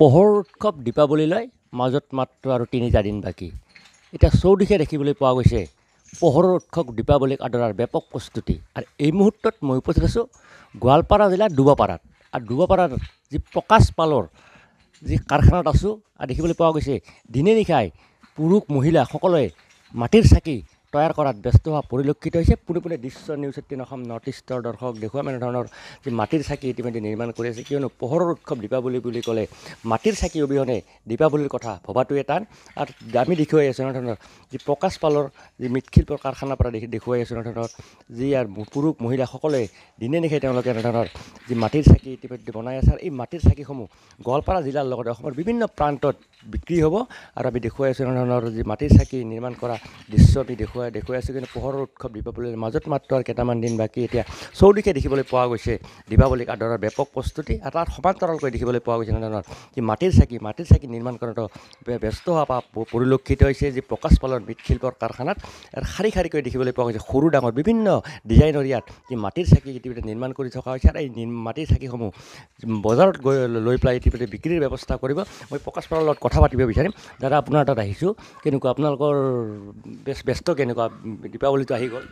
পোহৰ উৎসৱ দীপাৱলীলৈ মাজত মাত্ৰ আৰু তিনিটা দিন বাকী এতিয়া চৌদিশে দেখিবলৈ পোৱা গৈছে পোহৰৰ উৎসৱ দীপাৱলীক আদৰাৰ ব্যাপক প্ৰস্তুতি আৰু এই মুহূৰ্তত মই উপস্থিত আছোঁ গোৱালপাৰা জিলাৰ ডুবাপাৰাত আৰু ডুবাপাৰাত যি প্ৰকাশ পালৰ যি কাৰখানাত আছোঁ আৰু দেখিবলৈ পোৱা গৈছে দিনে নিশাই পুৰুষ মহিলা সকলোৱে মাটিৰ চাকি তৈয়াৰ কৰাত ব্যস্ত হোৱা পৰিলক্ষিত হৈছে পোনে পোনে দৃশ্য নিউজ এইটিন অসম নৰ্থ ইষ্টৰ দৰ্শক দেখুৱাম এনেধৰণৰ যি মাটিৰ চাকি ইতিমধ্যে নিৰ্মাণ কৰি আছে কিয়নো পোহৰৰ উৎসৱ দীপাৱলী বুলি ক'লে মাটিৰ চাকি অবিহনে দীপাৱলীৰ কথা ভবাটোৱে টান আৰু দামী দেখুৱাই আছোঁ এনেধৰণৰ যি প্ৰকাশ পালৰ যি মৃৎশিল্পৰ কাৰখানাৰ পৰা দেখি দেখুৱাই আছোঁ এনেধৰণৰ যি ইয়াৰ পুৰুষ মহিলাসকলে দিনে নিশাই তেওঁলোকে এনেধৰণৰ যি মাটিৰ চাকি ইতিমধ্যে বনাই আছে আৰু এই মাটিৰ চাকিসমূহ গোৱালপাৰা জিলাৰ লগতে অসমৰ বিভিন্ন প্ৰান্তত বিক্ৰী হ'ব আৰু আমি দেখুৱাই আছোঁ এনেধৰণৰ যি মাটিৰ চাকি নিৰ্মাণ কৰা দৃশ্য আমি দেখুৱাই দেখুৱাই আছোঁ কিন্তু পোহৰৰ উৎসৱ দীপাৱলীৰ মাজত মাত্ৰ আৰু কেইটামান দিন বাকী এতিয়া চৌদিশে দেখিবলৈ পোৱা গৈছে দীপাৱলীক আদৰৰ ব্যাপক প্ৰস্তুতি আৰু তাত সমান্তৰালকৈ দেখিবলৈ পোৱা গৈছে এনেধৰণৰ যি মাটিৰ চাকি মাটিৰ চাকি নিৰ্মাণ কৰাটো ব্যস্ত হোৱা বা পৰিলক্ষিত হৈছে যি প্ৰকাশ পালন শিল্পৰ কাৰখানাত ইয়াৰ শাৰী শাৰীকৈ দেখিবলৈ পোৱা গৈছে সৰু ডাঙৰ বিভিন্ন ডিজাইনৰ ইয়াত যি মাটিৰ চাকি ইতিমধ্যে নিৰ্মাণ কৰি থকা হৈছে আৰু এই মাটিৰ চাকিসমূহ বজাৰত গৈ লৈ পেলাই ইতিমধ্যে বিক্ৰীৰ ব্যৱস্থা কৰিব মই প্ৰকাশ পালনত কথা কথা পাতিব বিচাৰিম দাদা আপোনাৰ তাত আহিছোঁ কেনেকুৱা আপোনালোকৰ বেছ ব্যস্ত কেনেকুৱা দীপাৱলীটো আহি গ'ল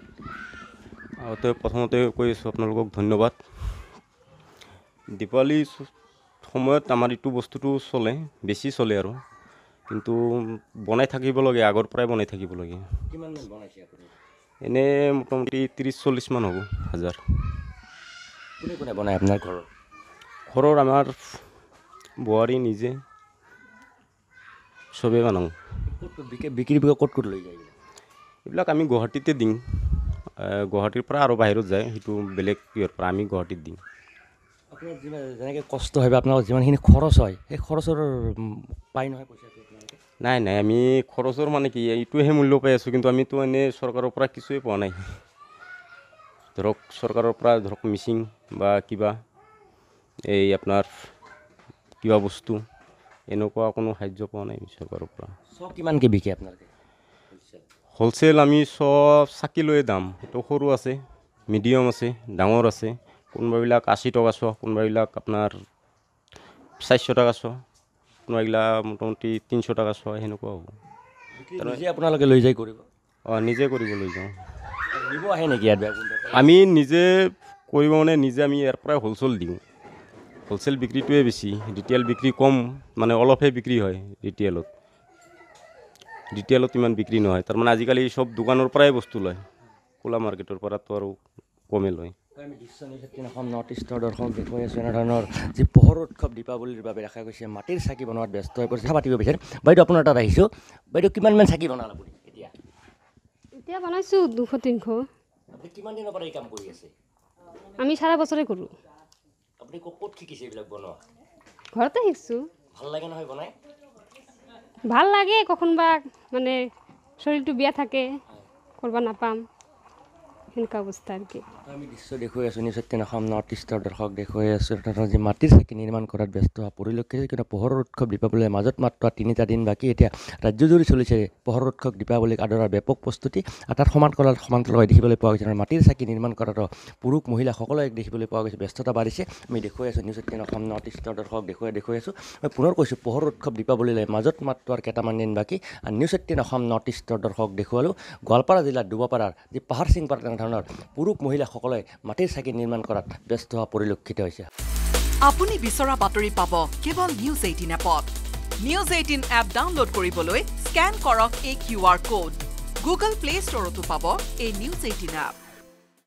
আগতে প্ৰথমতে কৈ আছোঁ আপোনালোকক ধন্যবাদ দীপাৱলী সময়ত আমাৰ এইটো বস্তুটো চলে বেছি চলে আৰু কিন্তু বনাই থাকিব লাগে আগৰ পৰাই বনাই থাকিব থাকিবলগীয়া এনেই মোটামুটি ত্ৰিছ চল্লিছমান হ'ব হাজাৰ কোনে কোনে বনায় আপোনাৰ ঘৰৰ ঘৰৰ আমাৰ বোৱাৰী নিজে চবে মানুহ বিক্ৰী বিক্ৰী ক'ত ক'ত লৈ যায় এইবিলাক আমি গুৱাহাটীতে দিওঁ গুৱাহাটীৰ পৰা আৰু বাহিৰত যায় সেইটো বেলেগ কিহৰ পৰা আমি গুৱাহাটীত দিওঁ যেনেকৈ কষ্ট হয় বা আপোনালোকৰ যিমানখিনি খৰচ হয় সেই খৰচৰ পায় নহয় পইচা নাই নাই আমি খৰচৰ মানে কি এইটোহে মূল্য পাই আছোঁ কিন্তু আমিতো এনেই চৰকাৰৰ পৰা কিছুৱে পোৱা নাই ধৰক চৰকাৰৰ পৰা ধৰক মিচিং বা কিবা এই আপোনাৰ কিবা বস্তু এনেকুৱা কোনো সাহায্য পোৱা নাই চৰকাৰৰ পৰা কিমানকৈ বিকে আপোনালোকে হ'লচেল আমি চব চাকি লৈয়ে দাম সেইটো সৰু আছে মিডিয়াম আছে ডাঙৰ আছে কোনোবাবিলাক আশী টকা চোৱা কোনোবাবিলাক আপোনাৰ চাৰিশ টকা চোৱা কোনোবাবিলাক মোটামুটি তিনিশ টকা চোৱা সেনেকুৱা হ'ব আপোনালোকে লৈ যায় কৰিব অঁ নিজে কৰিব লৈ যাওঁ আহে নেকি আমি নিজে কৰিব মানে নিজে আমি ইয়াৰ পৰাই হ'লচেল দিওঁ হ'লচেল বিক্ৰীটোৱে বেছি ৰিটেইল বিক্ৰী কম মানে অলপহে বিক্ৰী হয় ৰিটেইলত ৰিটেইলত ইমান বিক্ৰী নহয় তাৰমানে আজিকালি চব দোকানৰ পৰাই বস্তু লয় খোলা মাৰ্কেটৰ পৰাতো আৰু কমে লয় যি পোহৰ উৎসৱ দীপাৱলীৰ বাবে দেখা গৈছে মাটিৰ চাকি বনোৱাত ব্যস্ত হৈ বাইদেউ আপোনাৰ তাত আহিছোঁ বাইদেউ কিমানমান চাকি বনালে ঘৰতে শিকছোঁ ভাল লাগে নহয় বনাই ভাল লাগে কখনবা মানে শৰীৰটো বেয়া থাকে কৰিব নাপাম শিল্পা বস্তাৰ কি আমি দৃশ্য দেখুৱাই আছোঁ নিউজ এইটিন অসমৰ নৰ্থ ইষ্টৰ দৰ্শক দেখুৱাই আছোঁ তেওঁ যে মাটিৰ চাকি নিৰ্মাণ কৰাত ব্যস্ত হোৱা পৰিলক্ষিত কিন্তু পোহৰৰ উৎসৱ দীপাৱলীৰ মাজত মাত্ৰ তিনিটা দিন বাকী এতিয়া ৰাজ্যজুৰি চলিছে পোহৰৰ উৎসৱ দীপাৱলীক আদৰাৰ ব্যাপক প্ৰস্তুতি আৰু তাত সমান কলাত সমান্তৰ হৈ দেখিবলৈ পোৱা গৈছে আৰু মাটিৰ চাকি নিৰ্মাণ কৰাতো পুৰুষ মহিলাসকলে দেখিবলৈ পোৱা গৈছে ব্যস্ততা বাঢ়িছে আমি দেখুৱাই আছোঁ নিউজ এইটিন অসম নৰ্থ ইষ্টৰ দৰ্শক দেখুৱাই দেখুৱাই আছোঁ মই পুনৰ কৈছোঁ পোহৰৰ উৎসৱ দীপাৱলীলৈ মাজত মাত্ৰ আৰু কেইটামান দিন বাকী আৰু নিউজ এইটিন অসম নৰ্থ ইষ্টৰ দৰ্শক দেখুৱালোঁ গোৱালপাৰা জিলাৰ ডুবাপাৰাৰ যি পাহাৰ সিং পাৰ্ট ধৰণৰ পুৰুষ মহিলাসকলে মাটিৰ চাকি নিৰ্মাণ কৰাত ব্যস্ত হোৱা পৰিলক্ষিত হৈছে আপুনি বিচৰা বাতৰি পাব কেৱল নিউজ এইটিন এপত নিউজ এইটিন এপ ডাউনলোড কৰিবলৈ স্কেন কৰক এই Q R code Google Play ষ্টৰতো পাব এই নিউজ এইটিন এপ